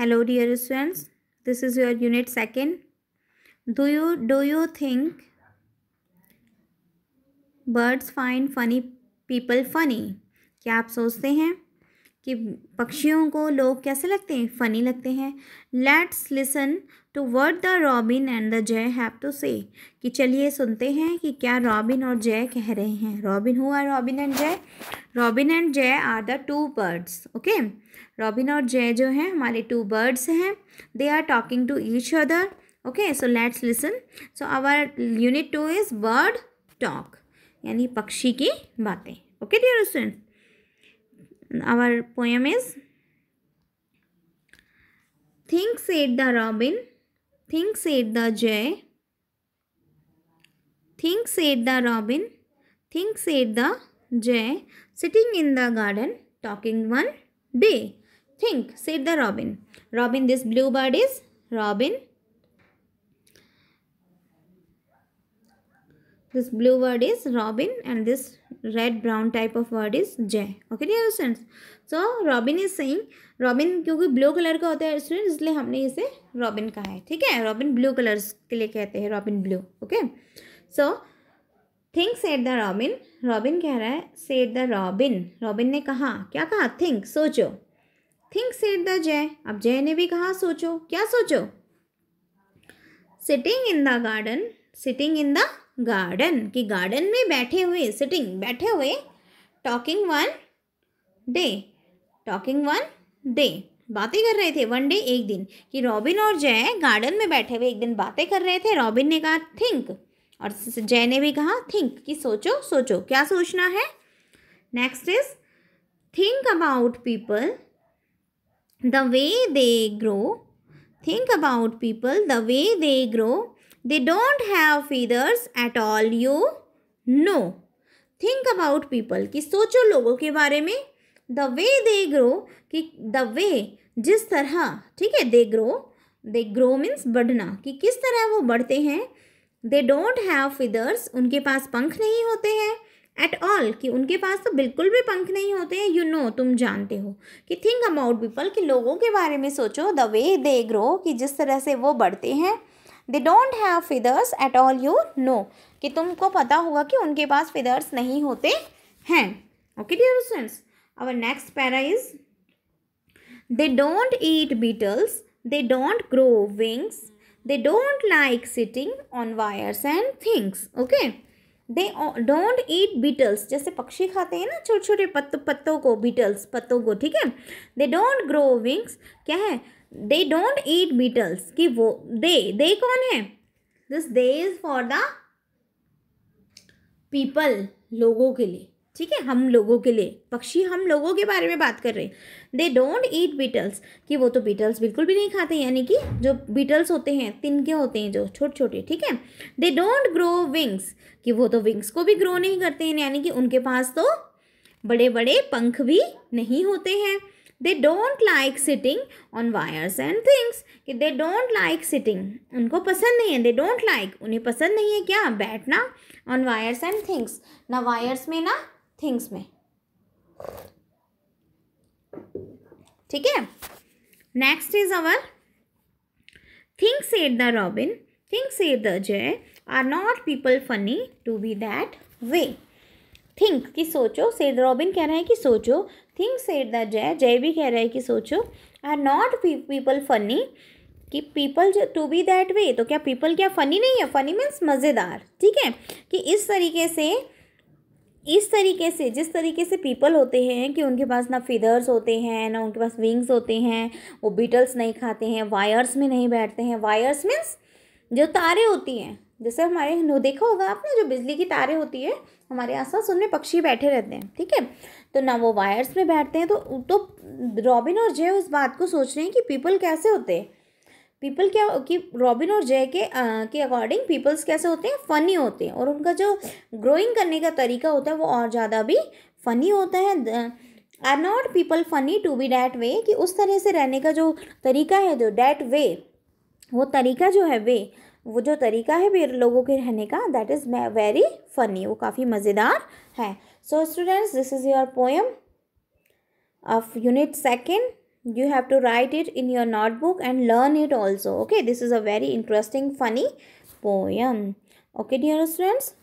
Hello dear students this is your unit second do you do you think birds find funny people funny क्या आप सोचते हैं कि पक्षियों को लोग कैसे लगते हैं फ़नी लगते हैं let's listen to word the robin and the jay have to say कि चलिए सुनते हैं कि क्या रॉबिन और जय कह रहे हैं रॉबिन हुआ robin and jay robin and jay are the two birds okay robin और जय जो हैं हमारे टू बर्ड्स हैं they are talking to each other okay so let's listen so our unit two is bird talk यानी पक्षी की बातें okay dear student our poem is think said the robin think said the jay think said the robin think said the Jay sitting in the garden talking one day. Think, said the robin. Robin, this blue bird is robin. This blue bird is robin and this red brown type of bird is jay. Okay, dear students. So, robin is saying, robin क्योंकि blue color का होता है students इसलिए हमने इसे robin कहा है ठीक है robin blue colors के लिए कहते हैं robin blue. Okay. So, think said the robin. Robin कह रहा है सेड द रॉबिन रॉबिन ने कहा क्या कहा थिंक सोचो थिंक सेड द जय अब जय ने भी कहा सोचो क्या सोचो sitting in the garden sitting in the garden कि गार्डन में बैठे हुए सिटिंग बैठे हुए talking one day talking one day बातें कर रहे थे वन डे एक दिन कि रॉबिन और जय गार्डन में बैठे हुए एक दिन बातें कर रहे थे रॉबिन ने कहा थिंक और जय ने भी कहा थिंक कि सोचो सोचो क्या सोचना है next is think about people the way they grow think about people the way they grow they don't have feathers at all you know think about people कि सोचो लोगों के बारे में द वे दे ग्रो कि the way जिस तरह ठीक है they grow they grow means बढ़ना कि किस तरह वो बढ़ते हैं दे डोंट हैव फिदर्स उनके पास पंख नहीं होते हैं एट ऑल कि उनके पास तो बिल्कुल भी पंख नहीं होते हैं यू you नो know, तुम जानते हो कि थिंक अबाउट पीपल कि लोगों के बारे में सोचो द वे दे ग्रो कि जिस तरह से वो बढ़ते हैं they don't have feathers at all you know कि तुमको पता होगा कि उनके पास फिदर्स नहीं होते हैं okay dear students our next para is they don't eat beetles they don't grow wings they don't like sitting on wires and things okay they don't eat beetles जैसे पक्षी खाते हैं ना छोटे छोटे पत्तों पत्तों को बीटल्स पत्तों को ठीक है दे डोंट ग्रो विंग्स क्या है दे डोंट ईट बीटल्स कि वो दे दे कौन है this they is for the people लोगों के लिए ठीक है हम लोगों के लिए पक्षी हम लोगों के बारे में बात कर रहे हैं दे डोंट ईट बीटल्स कि वो तो बीटल्स बिल्कुल भी नहीं खाते यानी कि जो बीटल्स होते हैं तिनके होते हैं जो छोटे छोटे ठीक है दे डोंट ग्रो विंग्स कि वो तो विंग्स को भी ग्रो नहीं करते हैं यानी कि उनके पास तो बड़े बड़े पंख भी नहीं होते हैं they don't like sitting on wires and things कि दे डोंट लाइक सिटिंग उनको पसंद नहीं है दे डोंट लाइक उन्हें पसंद नहीं है क्या बैठना ऑन वायर्स एंड थिंग्स ना वायर्स में ना थिंग्स में ठीक है next is our think said the robin think said the jay are not people funny to be that way think कि सोचो सेड रॉबिन कह रहे हैं कि सोचो थिंक सेड द जय जय भी कह रहे हैं कि सोचो आर नॉट पीपल फनी कि people to be that way तो क्या पीपल क्या फ़नी नहीं है फ़नी मीन्स मज़ेदार ठीक है कि इस तरीके से इस तरीके से जिस तरीके से पीपल होते हैं कि उनके पास ना फिदर्स होते हैं ना उनके पास विंग्स होते हैं वो बीटल्स नहीं खाते हैं वायर्स में नहीं बैठते हैं वायर्स मीन्स जो तारे होती हैं जैसे हमारे देखा होगा आपने जो बिजली की तारे होती है हमारे आसपास उनमें पक्षी बैठे रहते हैं ठीक है तो ना वो वायर्स में बैठते हैं तो तो रॉबिन और जय उस बात को सोच रहे हैं कि पीपल कैसे होते हैं पीपल क्या कि रॉबिन और जय के आ, के अकॉर्डिंग पीपल्स कैसे होते हैं फ़नी होते हैं और उनका जो ग्रोइंग करने का तरीका होता है वो और ज़्यादा भी फ़नी होता है are not people funny to be that way कि उस तरह से रहने का जो तरीका है जो डैट वे वो तरीका जो है वे वो जो तरीका है मेरे लोगों के रहने का दैट इज़ वेरी फनी वो काफ़ी मज़ेदार है so students this is your poem of unit second you have to write it in your notebook and learn it also okay this is a very interesting funny poem okay dear students